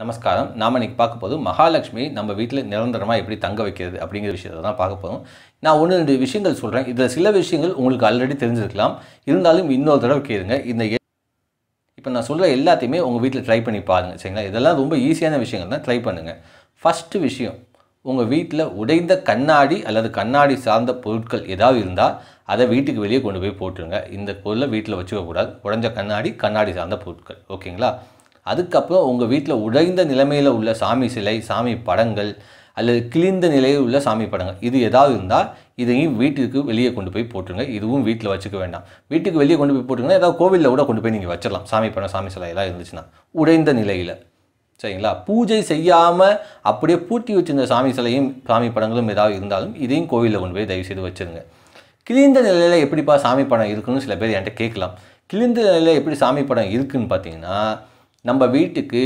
நமஸ்காரம் நாம் இன்றைக்கி பார்க்க போதும் மகாலட்சுமி நம்ம வீட்டில் நிரந்தரமாக எப்படி தங்க வைக்கிறது அப்படிங்கிற விஷயத்தை தான் பார்க்க போதும் நான் ஒன்று ரெண்டு விஷயங்கள் சொல்கிறேன் இதில் சில விஷயங்கள் உங்களுக்கு ஆல்ரெடி தெரிஞ்சிருக்கலாம் இருந்தாலும் இன்னொரு தடவை கேளுங்க இந்த இப்போ நான் சொல்கிற எல்லாத்தையுமே உங்கள் வீட்டில் ட்ரை பண்ணி பாருங்கள் சரிங்களா இதெல்லாம் ரொம்ப ஈஸியான விஷயங்கள் தான் ட்ரை பண்ணுங்கள் ஃபஸ்ட்டு விஷயம் உங்கள் வீட்டில் உடைந்த கண்ணாடி அல்லது கண்ணாடி சார்ந்த பொருட்கள் ஏதாவது இருந்தால் அதை வீட்டுக்கு வெளியே கொண்டு போய் போட்டுருங்க இந்த பொருளை வீட்டில் வச்சுக்கக்கூடாது உடைஞ்ச கண்ணாடி கண்ணாடி சார்ந்த பொருட்கள் ஓகேங்களா அதுக்கப்புறம் உங்கள் வீட்டில் உடைந்த நிலைமையில் உள்ள சாமி சிலை சாமி படங்கள் அல்லது கிழிந்த நிலையில் உள்ள சாமி படங்கள் இது ஏதாவது இருந்தால் இதையும் வீட்டுக்கு வெளியே கொண்டு போய் போட்டுருங்க இதுவும் வீட்டில் வச்சுக்க வேண்டாம் வீட்டுக்கு வெளியே கொண்டு போய் போட்டுருங்கன்னா ஏதாவது கோவிலில் கூட கொண்டு போய் நீங்கள் வச்சிடலாம் சாமி படம் சாமி சிலையெல்லாம் இருந்துச்சுன்னா உடைந்த நிலையில் சரிங்களா பூஜை செய்யாமல் அப்படியே பூட்டி வச்சிருந்த சாமி சிலையும் சாமி படங்களும் ஏதாவது இருந்தாலும் இதையும் கோவிலில் கொண்டு போய் தயவு செய்து வச்சுருங்க கிழிந்த நிலையில் எப்படிப்பா சாமி படம் இருக்குன்னு சில பேர் என்கிட்ட கேட்கலாம் கிழிந்த நிலையில் எப்படி சாமி படம் இருக்குன்னு பார்த்தீங்கன்னா நம்ம வீட்டுக்கு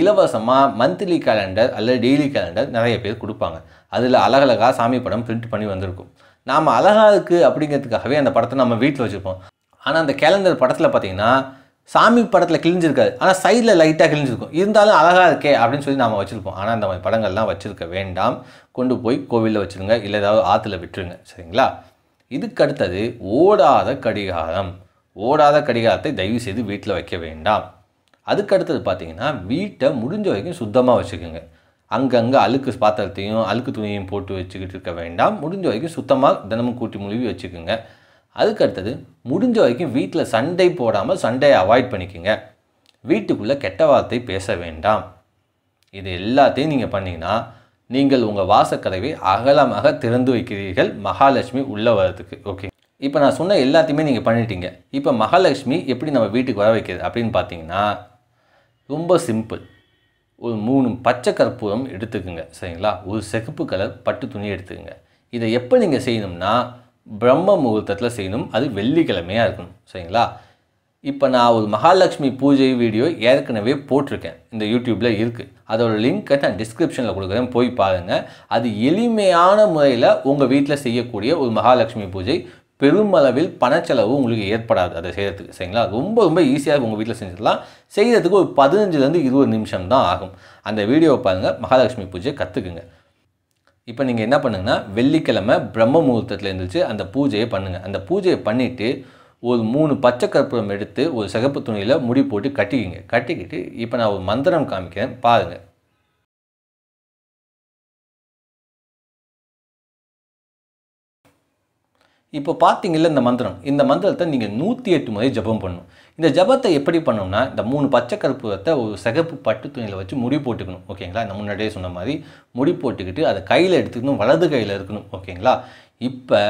இலவசமாக மந்த்லி கேலண்டர் அல்லது டெய்லி கேலண்டர் நிறைய பேர் கொடுப்பாங்க அதில் அழகழகாக சாமி படம் பிரிண்ட் பண்ணி வந்திருக்கும் நாம் அழகாக இருக்குது அப்படிங்கிறதுக்காகவே அந்த படத்தை நம்ம வீட்டில் வச்சுருப்போம் ஆனால் அந்த கேலண்டர் படத்தில் பார்த்திங்கன்னா சாமி படத்தில் கிழிஞ்சிருக்காது ஆனால் சைடில் லைட்டாக கிழிஞ்சிருக்கும் இருந்தாலும் அழகாக இருக்கே அப்படின்னு சொல்லி நாம் வச்சுருப்போம் ஆனால் அந்த மாதிரி படங்கள்லாம் வச்சுருக்க வேண்டாம் கொண்டு போய் கோவிலில் வச்சுருங்க இல்லை ஏதாவது ஆற்றுல விட்டுருங்க சரிங்களா இதுக்கு அடுத்தது ஓடாத கடிகாரம் ஓடாத கடிகாரத்தை தயவு செய்து வீட்டில் வைக்க வேண்டாம் அதுக்கு அடுத்தது பார்த்தீங்கன்னா வீட்டை முடிஞ்ச வரைக்கும் சுத்தமாக வச்சுக்கோங்க அங்கங்கே அழுக்கு பாத்திரத்தையும் அழுக்கு துணியையும் போட்டு வச்சுக்கிட்டு இருக்க வேண்டாம் முடிஞ்ச வரைக்கும் சுத்தமாக தினமும் கூட்டி முழுவி வச்சுக்கோங்க அதுக்கடுத்தது முடிஞ்ச வரைக்கும் வீட்டில் சண்டை போடாமல் சண்டையை அவாய்ட் பண்ணிக்கோங்க வீட்டுக்குள்ளே கெட்ட வார்த்தை பேச வேண்டாம் இது எல்லாத்தையும் நீங்கள் பண்ணிங்கன்னா நீங்கள் உங்கள் வாசக்கதவை அகலமாக திறந்து வைக்கிறீர்கள் மகாலட்சுமி உள்ளே வர்றதுக்கு ஓகே இப்போ நான் சொன்ன எல்லாத்தையுமே நீங்கள் பண்ணிட்டீங்க இப்போ மகாலட்சுமி எப்படி நம்ம வீட்டுக்கு வர வைக்கிறது அப்படின்னு பார்த்தீங்கன்னா ரொம்ப சிம்பிள் ஒரு மூணு பச்சை கற்பூரம் எடுத்துக்கோங்க சரிங்களா ஒரு செகப்பு கலர் பட்டு துணி எடுத்துக்கோங்க இதை எப்போ நீங்கள் செய்யணும்னா பிரம்ம முகூர்த்தத்தில் செய்யணும் அது வெள்ளிக்கிழமையாக இருக்கணும் சரிங்களா இப்போ நான் ஒரு மகாலட்சுமி பூஜை வீடியோ ஏற்கனவே போட்டிருக்கேன் இந்த யூடியூப்பில் இருக்குது அதோடய லிங்க்கை நான் டிஸ்கிரிப்ஷனில் கொடுக்குறேன் போய் பாருங்கள் அது எளிமையான முறையில் உங்கள் வீட்டில் செய்யக்கூடிய ஒரு மகாலட்சுமி பூஜை பெருமளவில் பணச்செலவு உங்களுக்கு ஏற்படாது அதை செய்கிறதுக்கு சரிங்களா ரொம்ப ரொம்ப ஈஸியாக உங்கள் வீட்டில் செஞ்சிடலாம் செய்கிறதுக்கு ஒரு பதினஞ்சுலேருந்து இருபது நிமிஷம் தான் ஆகும் அந்த வீடியோவை பாருங்கள் மகாலட்சுமி பூஜையை கற்றுக்குங்க இப்போ நீங்கள் என்ன பண்ணுங்கன்னா வெள்ளிக்கிழமை பிரம்ம முகூர்த்தத்தில் இருந்துச்சு அந்த பூஜையை பண்ணுங்கள் அந்த பூஜையை பண்ணிவிட்டு ஒரு மூணு பச்சை கற்பூரம் எடுத்து ஒரு சிகப்பு துணியில் முடி போட்டு கட்டிக்கிங்க கட்டிக்கிட்டு இப்போ நான் ஒரு மந்திரம் காமிக்கிறேன் பாருங்கள் இப்போ பார்த்தீங்கல்ல இந்த மந்திரம் இந்த மந்திரத்தை நீங்கள் நூற்றி எட்டு முறை ஜபம் பண்ணணும் இந்த ஜபத்தை எப்படி பண்ணோம்னா இந்த மூணு பச்சை கற்பூரத்தை ஒரு சிகப்பு பட்டு துணியில் வச்சு முடி போட்டுக்கணும் ஓகேங்களா நான் முன்னாடியே சொன்ன மாதிரி முடி போட்டுக்கிட்டு அதை கையில் எடுத்துக்கணும் வலது கையில் இருக்கணும் ஓகேங்களா இப்போ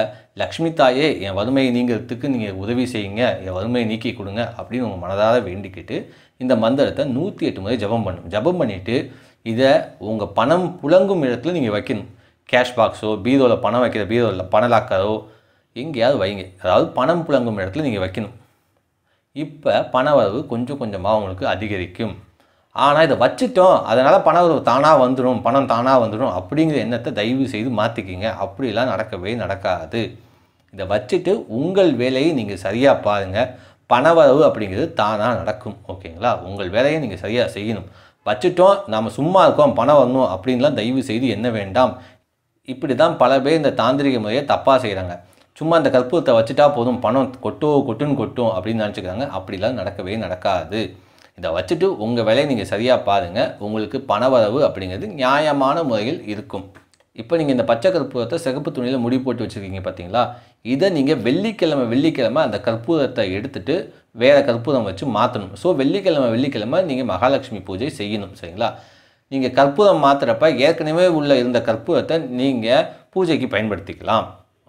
லக்ஷ்மி தாயே என் வறுமையை நீங்கிறதுக்கு நீங்கள் உதவி செய்யுங்க என் வறுமையை நீக்கி கொடுங்க அப்படின்னு உங்கள் மனதார வேண்டிக்கிட்டு இந்த மந்திரத்தை நூற்றி எட்டு முறை ஜபம் பண்ணணும் ஜபம் பண்ணிவிட்டு இதை உங்கள் பணம் புழங்கும் இடத்துல நீங்கள் வைக்கணும் கேஷ் பாக்ஸோ பீரோவில் பணம் வைக்கிற பீரோவில் பண லாக்கரோ எங்கேயாவது வைங்க அதாவது பணம் புழங்கும் இடத்துல நீங்கள் வைக்கணும் இப்போ பண வரவு கொஞ்சம் கொஞ்சமாக உங்களுக்கு அதிகரிக்கும் ஆனால் இதை வச்சுட்டோம் அதனால் பண வரவு தானாக வந்துடும் பணம் தானாக வந்துடும் அப்படிங்கிற எண்ணத்தை தயவு செய்து மாற்றிக்கிங்க அப்படிலாம் நடக்கவே நடக்காது இதை வச்சுட்டு உங்கள் வேலையை நீங்கள் சரியாக பாருங்கள் பணவரவு அப்படிங்கிறது தானாக நடக்கும் ஓகேங்களா உங்கள் வேலையை நீங்கள் சரியாக செய்யணும் வச்சுட்டோம் நாம் சும்மா இருக்கோம் பணம் வரணும் அப்படின்லாம் தயவு செய்து என்ன வேண்டாம் இப்படி தான் பல பேர் இந்த தாந்திரிக முறையை தப்பாக செய்கிறாங்க சும்மா அந்த கற்பூரத்தை வச்சுட்டா போதும் பணம் கொட்டோ கொட்டுன்னு கொட்டும் அப்படின்னு நினச்சிக்கிறாங்க அப்படிலாம் நடக்கவே நடக்காது இதை வச்சுட்டு உங்கள் வேலையை நீங்கள் சரியாக பாருங்கள் உங்களுக்கு பணவரவு அப்படிங்கிறது நியாயமான முறையில் இருக்கும் இப்போ நீங்கள் இந்த பச்சை கற்பூரத்தை சிகப்பு துணியில் முடி போட்டு வச்சுருக்கீங்க பார்த்தீங்களா இதை நீங்கள் வெள்ளிக்கிழமை வெள்ளிக்கிழமை அந்த கற்பூரத்தை எடுத்துகிட்டு வேறு கற்பூரம் வச்சு மாற்றணும் ஸோ வெள்ளிக்கிழமை வெள்ளிக்கிழமை நீங்கள் மகாலட்சுமி பூஜை செய்யணும் சரிங்களா நீங்கள் கற்பூரம் மாற்றுறப்ப ஏற்கனவே உள்ள இருந்த கற்பூரத்தை நீங்கள் பூஜைக்கு பயன்படுத்திக்கலாம்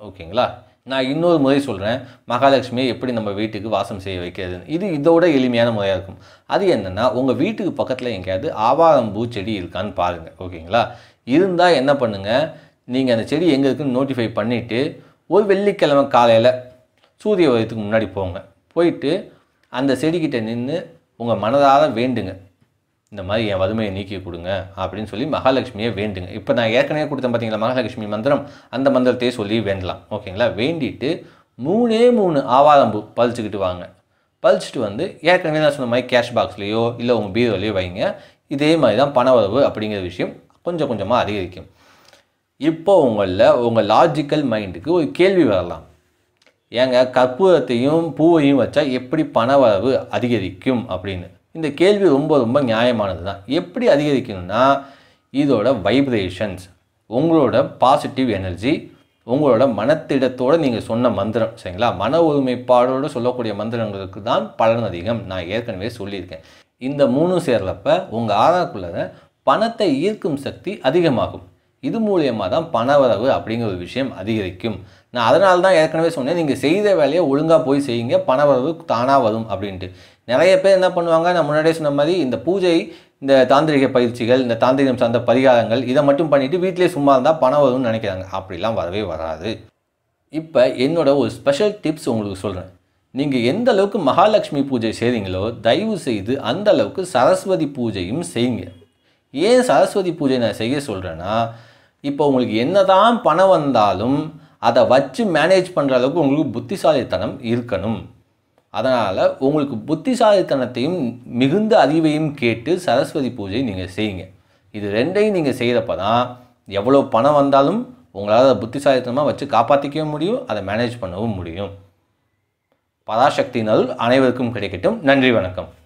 ஓகேங்களா நான் இன்னொரு முறை சொல்கிறேன் மகாலட்சுமியை எப்படி நம்ம வீட்டுக்கு வாசம் செய்ய வைக்கிறதுன்னு இது இதோட எளிமையான முறையாக இருக்கும் அது என்னென்னா உங்கள் வீட்டுக்கு பக்கத்தில் எங்கேயாவது ஆவாரம் பூச்செடி இருக்கான்னு பாருங்கள் ஓகேங்களா இருந்தால் என்ன பண்ணுங்கள் நீங்கள் அந்த செடி எங்கே இருக்குன்னு நோட்டிஃபை பண்ணிவிட்டு ஒரு வெள்ளிக்கிழமை காலையில் சூரிய உதயத்துக்கு முன்னாடி போங்க போயிட்டு அந்த செடிக்கிட்ட நின்று உங்கள் மனதார வேண்டுங்க இந்த மாதிரி என் வறுமையை நீக்கி கொடுங்க அப்படின்னு சொல்லி மகாலட்சுமியை வேண்டுங்க இப்போ நான் ஏற்கனவே கொடுத்தேன் பார்த்தீங்களா மகாலட்சுமி மந்திரம் அந்த மந்திரத்தையே சொல்லி வேண்டலாம் ஓகேங்களா வேண்டிட்டு மூணே மூணு ஆவாரம்பு பழிச்சுக்கிட்டு வாங்க பழிச்சிட்டு வந்து ஏற்கனவே நான் சொன்ன மாதிரி கேஷ் பாக்ஸ்லேயோ இல்லை உங்கள் பீரோலையோ வைங்க இதே மாதிரி தான் பண வரவு அப்படிங்கிற விஷயம் கொஞ்சம் கொஞ்சமாக அதிகரிக்கும் இப்போ உங்களில் உங்கள் லாஜிக்கல் மைண்டுக்கு ஒரு கேள்வி வரலாம் ஏங்க கற்பூரத்தையும் பூவையும் வச்சால் எப்படி பண வரவு அதிகரிக்கும் அப்படின்னு இந்த கேள்வி ரொம்ப ரொம்ப நியாயமானது தான் எப்படி அதிகரிக்கணும்னா இதோட வைப்ரேஷன்ஸ் உங்களோட பாசிட்டிவ் எனர்ஜி உங்களோட மனத்திடத்தோடு நீங்கள் சொன்ன மந்திரம் சரிங்களா மன ஒருமைப்பாடோடு சொல்லக்கூடிய மந்திரங்களுக்கு தான் பலன் அதிகம் நான் ஏற்கனவே சொல்லியிருக்கேன் இந்த மூணும் சேர்றப்ப உங்கள் ஆறாக்குள்ளே பணத்தை ஈர்க்கும் சக்தி அதிகமாகும் இது மூலியமாக தான் பணவரவு அப்படிங்கிற ஒரு விஷயம் அதிகரிக்கும் நான் அதனால தான் ஏற்கனவே சொன்னேன் நீங்கள் செய்த வேலையை ஒழுங்காக போய் செய்யுங்க பணவரவு தானாக வரும் அப்படின்ட்டு நிறைய பேர் என்ன பண்ணுவாங்க நான் முன்னாடியே சொன்ன மாதிரி இந்த பூஜை இந்த தாந்திரிக பயிற்சிகள் இந்த தாந்திரிகம் சார்ந்த பரிகாரங்கள் இதை மட்டும் பண்ணிவிட்டு வீட்டிலே சும்மா இருந்தால் பணம் வரும்னு நினைக்கிறாங்க அப்படிலாம் வரவே வராது இப்போ என்னோட ஒரு ஸ்பெஷல் டிப்ஸ் உங்களுக்கு சொல்கிறேன் நீங்கள் எந்த அளவுக்கு மகாலட்சுமி பூஜை செய்கிறீங்களோ தயவு செய்து அந்த அளவுக்கு சரஸ்வதி பூஜையும் செய்யுங்க ஏன் சரஸ்வதி பூஜை நான் செய்ய சொல்கிறேன்னா இப்போ உங்களுக்கு என்ன தான் பணம் வந்தாலும் அதை வச்சு மேனேஜ் பண்ணுற அளவுக்கு உங்களுக்கு புத்திசாலித்தனம் இருக்கணும் அதனால் உங்களுக்கு புத்திசாலித்தனத்தையும் மிகுந்த அறிவையும் கேட்டு சரஸ்வதி பூஜை நீங்கள் செய்யுங்க இது ரெண்டையும் நீங்கள் செய்கிறப்ப தான் எவ்வளோ பணம் வந்தாலும் உங்களால் புத்திசாலித்தனமாக வச்சு காப்பாற்றிக்கவும் முடியும் அதை மேனேஜ் பண்ணவும் முடியும் பராசக்தியினால் அனைவருக்கும் கிடைக்கட்டும் நன்றி வணக்கம்